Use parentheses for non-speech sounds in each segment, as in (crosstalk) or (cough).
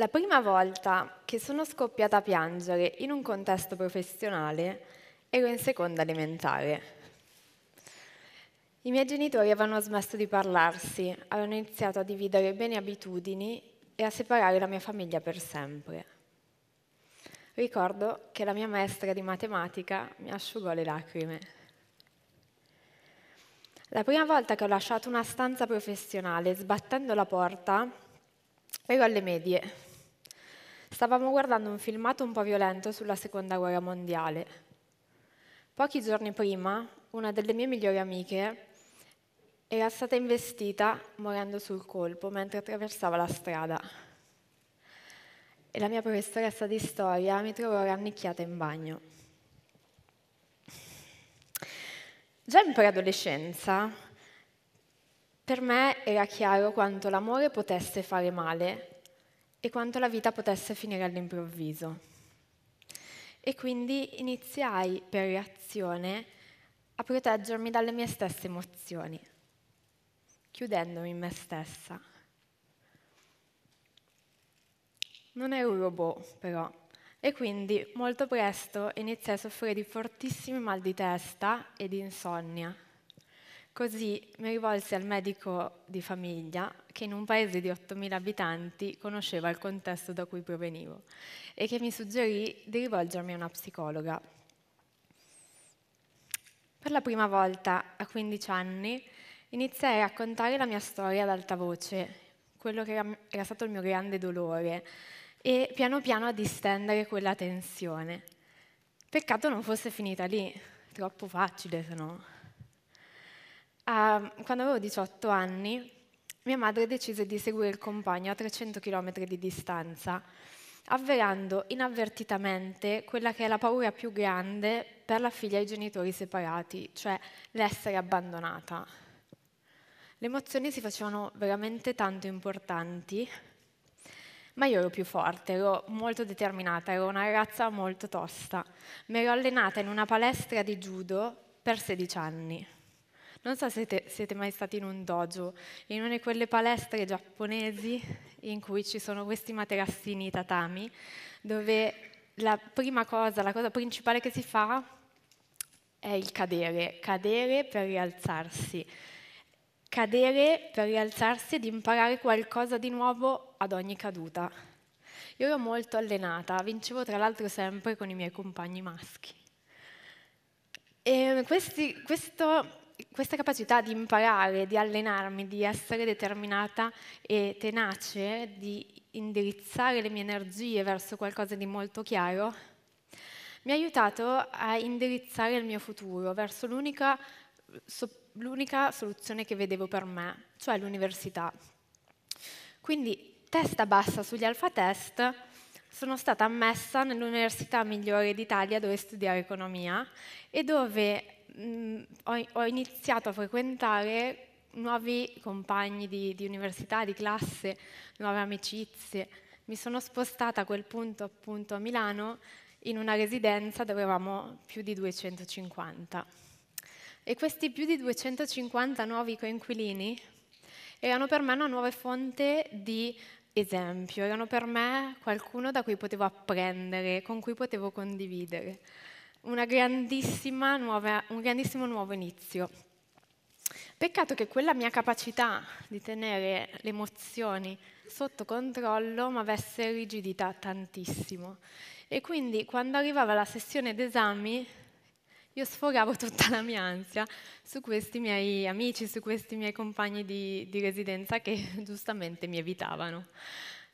La prima volta che sono scoppiata a piangere in un contesto professionale ero in seconda elementare. I miei genitori avevano smesso di parlarsi, avevano iniziato a dividere bene abitudini e a separare la mia famiglia per sempre. Ricordo che la mia maestra di matematica mi asciugò le lacrime. La prima volta che ho lasciato una stanza professionale sbattendo la porta ero alle medie. Stavamo guardando un filmato un po' violento sulla Seconda Guerra Mondiale. Pochi giorni prima, una delle mie migliori amiche era stata investita morendo sul colpo mentre attraversava la strada. E la mia professoressa di storia mi trovò rannicchiata in bagno. Già in preadolescenza per me era chiaro quanto l'amore potesse fare male e quanto la vita potesse finire all'improvviso. E quindi iniziai per reazione a proteggermi dalle mie stesse emozioni, chiudendomi in me stessa. Non ero un robot, però, e quindi molto presto iniziai a soffrire di fortissimi mal di testa e di insonnia. Così mi rivolsi al medico di famiglia che in un paese di 8.000 abitanti conosceva il contesto da cui provenivo e che mi suggerì di rivolgermi a una psicologa. Per la prima volta a 15 anni iniziai a raccontare la mia storia ad alta voce, quello che era, era stato il mio grande dolore, e piano piano a distendere quella tensione. Peccato non fosse finita lì, troppo facile se no. Uh, quando avevo 18 anni, mia madre decise di seguire il compagno a 300 km di distanza, avverando inavvertitamente quella che è la paura più grande per la figlia e i genitori separati, cioè l'essere abbandonata. Le emozioni si facevano veramente tanto importanti, ma io ero più forte, ero molto determinata, ero una ragazza molto tosta. Mi ero allenata in una palestra di judo per 16 anni. Non so se te, siete mai stati in un dojo, in una di quelle palestre giapponesi in cui ci sono questi materassini tatami, dove la prima cosa, la cosa principale che si fa è il cadere, cadere per rialzarsi. Cadere per rialzarsi ed imparare qualcosa di nuovo ad ogni caduta. Io ero molto allenata, vincevo tra l'altro sempre con i miei compagni maschi. E questi, questo questa capacità di imparare, di allenarmi, di essere determinata e tenace, di indirizzare le mie energie verso qualcosa di molto chiaro, mi ha aiutato a indirizzare il mio futuro verso l'unica, so, l'unica soluzione che vedevo per me, cioè l'università. Quindi testa bassa sugli alfa test, sono stata ammessa nell'università migliore d'Italia dove studiare economia e dove mh, mm, ho, ho, iniziato a frequentare nuovi compagni di, di università, di classe, nuove amicizie. Mi sono spostata a quel punto appunto a Milano in una residenza dove avevamo più di 250. E questi più di 250 nuovi coinquilini erano per me una nuova fonte di esempio, erano per me qualcuno da cui potevo apprendere, con cui potevo condividere una grandissima nuova, un grandissimo nuovo inizio. Peccato che quella mia capacità di tenere le emozioni sotto controllo mi avesse rigidità tantissimo. E quindi quando arrivava la sessione d'esami io sfogavo tutta la mia ansia su questi miei amici, su questi miei compagni di, di residenza che (laughs) giustamente mi evitavano.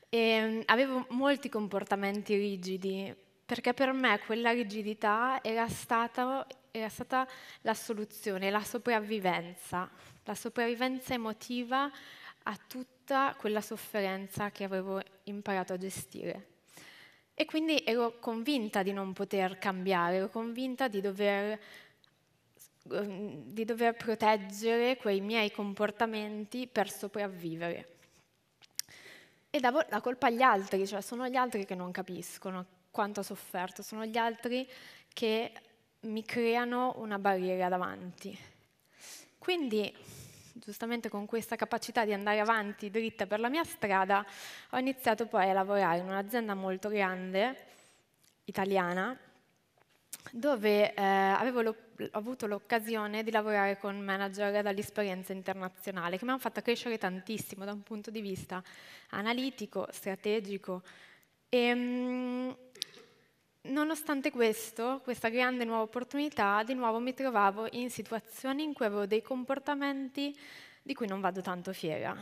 E avevo molti comportamenti rigidi, perché per me quella rigidità era stata, era stata, la soluzione, la sopravvivenza, la sopravvivenza emotiva a tutta quella sofferenza che avevo imparato a gestire. E quindi ero convinta di non poter cambiare, ero convinta di dover, mm, di dover proteggere quei miei comportamenti per sopravvivere. E davo la colpa agli altri, cioè sono gli altri che non capiscono, quanto ho sofferto, sono gli altri che mi creano una barriera davanti. Quindi, giustamente con questa capacità di andare avanti dritta per la mia strada, ho iniziato poi a lavorare in un'azienda molto grande, italiana, dove eh, avevo ho avuto l'occasione di lavorare con manager dall'esperienza internazionale, che mi hanno fatto crescere tantissimo da un punto di vista analitico, strategico, e, ehm, nonostante questo, questa grande nuova opportunità, di nuovo mi trovavo in situazioni in cui avevo dei comportamenti di cui non vado tanto fiera.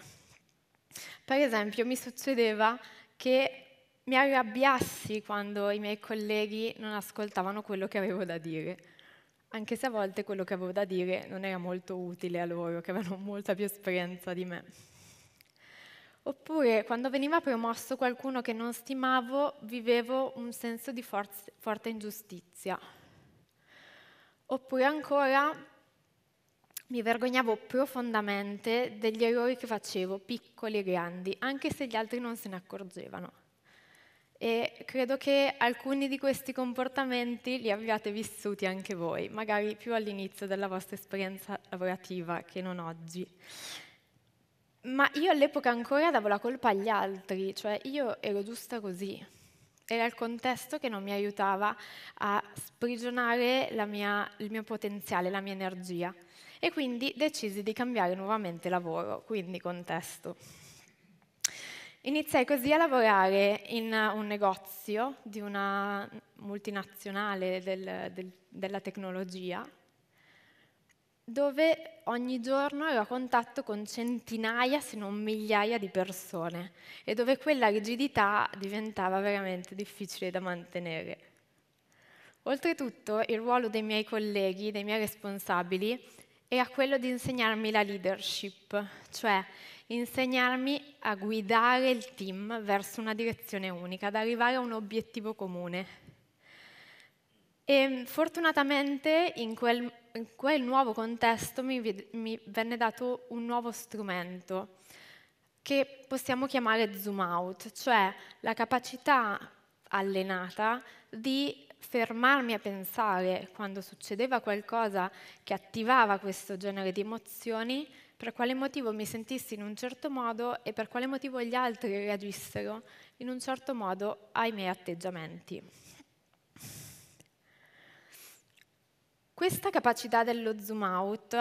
Per esempio, mi succedeva che mi arrabbiassi quando i miei colleghi non ascoltavano quello che avevo da dire, anche se a volte quello che avevo da dire non era molto utile a loro, che avevano molta più esperienza di me. Oppure quando veniva promosso qualcuno che non stimavo, vivevo un senso di forz- forte ingiustizia. Oppure ancora mi vergognavo profondamente degli errori che facevo, piccoli e grandi, anche se gli altri non se ne accorgevano. E credo che alcuni di questi comportamenti li abbiate vissuti anche voi, magari più all'inizio della vostra esperienza lavorativa che non oggi. Ma io all'epoca ancora davo la colpa agli altri, cioè io ero giusta così. Era il contesto che non mi aiutava a sprigionare mia, il mio potenziale, la mia energia. E quindi decisi di cambiare nuovamente lavoro, quindi contesto. Iniziai così a lavorare in un negozio di una multinazionale del, del, della tecnologia, dove ogni giorno ero a contatto con centinaia, se non migliaia di persone e dove quella rigidità diventava veramente difficile da mantenere. Oltretutto il ruolo dei miei colleghi, dei miei responsabili, era quello di insegnarmi la leadership, cioè insegnarmi a guidare il team verso una direzione unica, ad arrivare a un obiettivo comune. E fortunatamente in quel in quel nuovo contesto mi, mi venne dato un nuovo strumento che possiamo chiamare zoom out, cioè la capacità allenata di fermarmi a pensare quando succedeva qualcosa che attivava questo genere di emozioni, per quale motivo mi sentissi in un certo modo e per quale motivo gli altri reagissero in un certo modo ai miei atteggiamenti. Questa capacità dello zoom out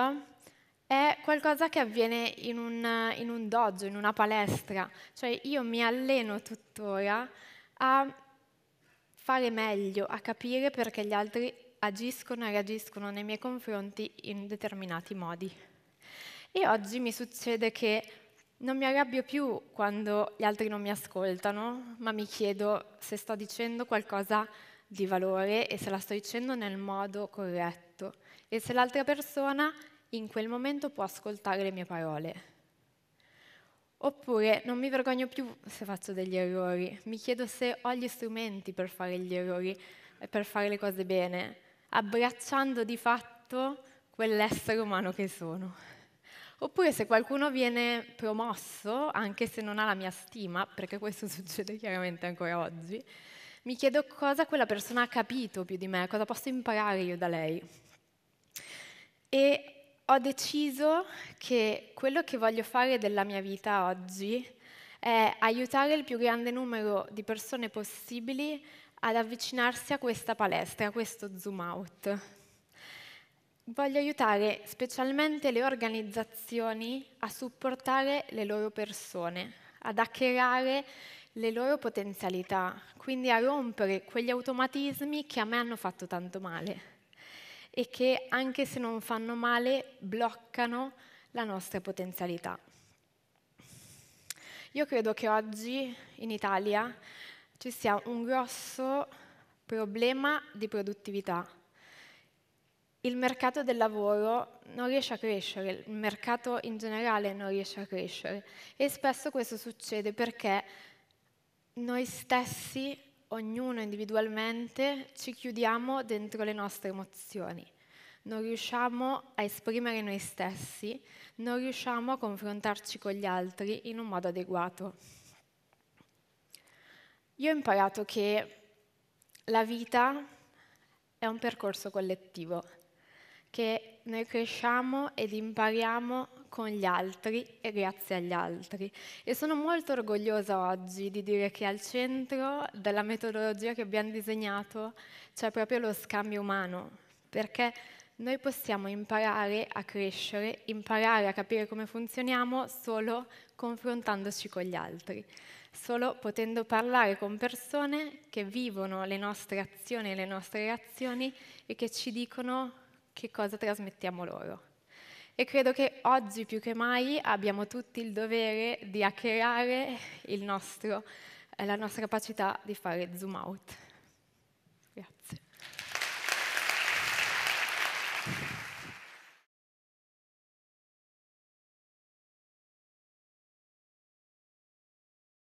è qualcosa che avviene in un, in un dojo, in una palestra, cioè io mi alleno tuttora a fare meglio, a capire perché gli altri agiscono e reagiscono nei miei confronti in determinati modi. E oggi mi succede che non mi arrabbio più quando gli altri non mi ascoltano, ma mi chiedo se sto dicendo qualcosa di valore e se la sto dicendo nel modo corretto e se l'altra persona in quel momento può ascoltare le mie parole. Oppure non mi vergogno più se faccio degli errori, mi chiedo se ho gli strumenti per fare gli errori e per fare le cose bene, abbracciando di fatto quell'essere umano che sono. Oppure se qualcuno viene promosso, anche se non ha la mia stima, perché questo (laughs) succede chiaramente ancora oggi, mi chiedo cosa quella persona ha capito più di me, cosa posso imparare io da lei. E ho deciso che quello che voglio fare della mia vita oggi è aiutare il più grande numero di persone possibili ad avvicinarsi a questa palestra, a questo zoom out. Voglio aiutare specialmente le organizzazioni a supportare le loro persone, ad accherare le loro potenzialità, quindi a rompere quegli automatismi che a me hanno fatto tanto male e che anche se non fanno male bloccano la nostra potenzialità. Io credo che oggi in Italia ci sia un grosso problema di produttività. Il mercato del lavoro non riesce a crescere, il mercato in generale non riesce a crescere e spesso questo succede perché noi stessi, ognuno individualmente, ci chiudiamo dentro le nostre emozioni. Non riusciamo a esprimere noi stessi, non riusciamo a confrontarci con gli altri in un modo adeguato. Io ho imparato che la vita è un percorso collettivo che noi cresciamo ed impariamo con gli altri e grazie agli altri. E sono molto orgogliosa oggi di dire che al centro della metodologia che abbiamo disegnato c'è proprio lo scambio umano, perché noi possiamo imparare a crescere, imparare a capire come funzioniamo solo confrontandoci con gli altri, solo potendo parlare con persone che vivono le nostre azioni e le nostre reazioni e che ci dicono che cosa trasmettiamo loro. E credo che oggi più che mai abbiamo tutti il dovere di hackerare nostro, eh, la nostra capacità di fare zoom out.